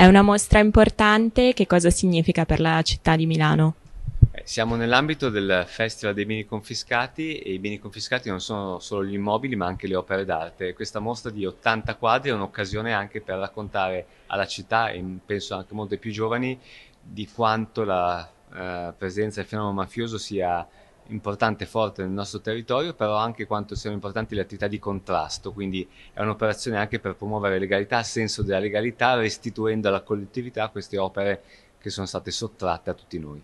È una mostra importante, che cosa significa per la città di Milano? Eh, siamo nell'ambito del Festival dei Beni Confiscati e i beni confiscati non sono solo gli immobili ma anche le opere d'arte. Questa mostra di 80 quadri è un'occasione anche per raccontare alla città e penso anche molto ai più giovani di quanto la eh, presenza del fenomeno mafioso sia importante e forte nel nostro territorio, però anche quanto siano importanti le attività di contrasto, quindi è un'operazione anche per promuovere legalità, senso della legalità, restituendo alla collettività queste opere che sono state sottratte a tutti noi.